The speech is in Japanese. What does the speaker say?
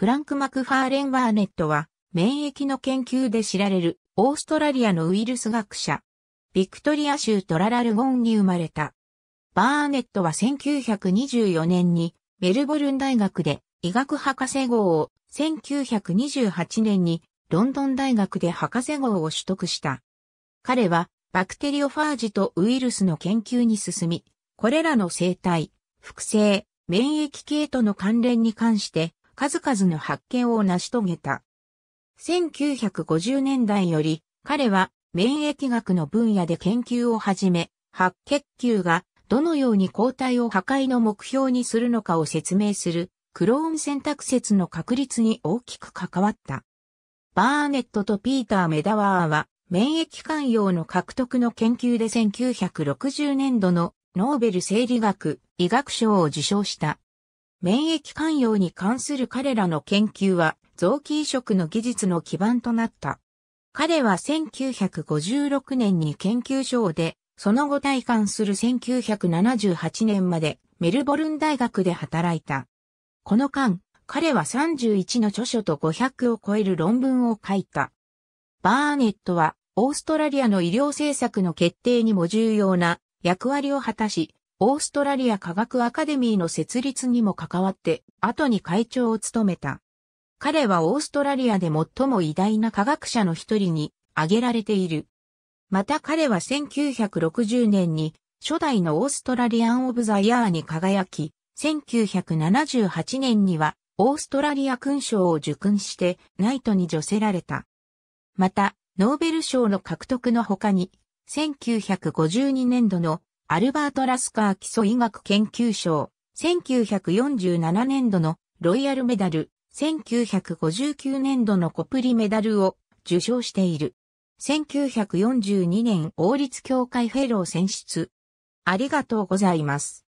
フランク・マクファーレン・バーネットは、免疫の研究で知られる、オーストラリアのウイルス学者。ビクトリア州トララルゴンに生まれた。バーネットは1924年にメルボルン大学で医学博士号を、1928年にロンドン大学で博士号を取得した。彼はバクテリオファージとウイルスの研究に進み、これらの生態、複製、免疫系との関連に関して数々の発見を成し遂げた。1950年代より、彼は免疫学の分野で研究を始め、白血球がどのように抗体を破壊の目標にするのかを説明するクローン選択説の確立に大きく関わった。バーネットとピーター・メダワーは免疫寛容の獲得の研究で1960年度のノーベル生理学医学賞を受賞した。免疫寛容に関する彼らの研究は臓器移植の技術の基盤となった。彼は1956年に研究所で、その後退官する1978年までメルボルン大学で働いた。この間、彼は31の著書と500を超える論文を書いた。バーネットは、オーストラリアの医療政策の決定にも重要な役割を果たし、オーストラリア科学アカデミーの設立にも関わって、後に会長を務めた。彼はオーストラリアで最も偉大な科学者の一人に挙げられている。また彼は1960年に初代のオーストラリアン・オブ・ザ・イヤーに輝き、1978年にはオーストラリア勲章を受勲してナイトに除せられた。また、ノーベル賞の獲得の他に、1952年度のアルバート・ラスカー基礎医学研究賞、1947年度のロイヤルメダル、1959年度のコプリメダルを受賞している。1942年王立協会フェロー選出。ありがとうございます。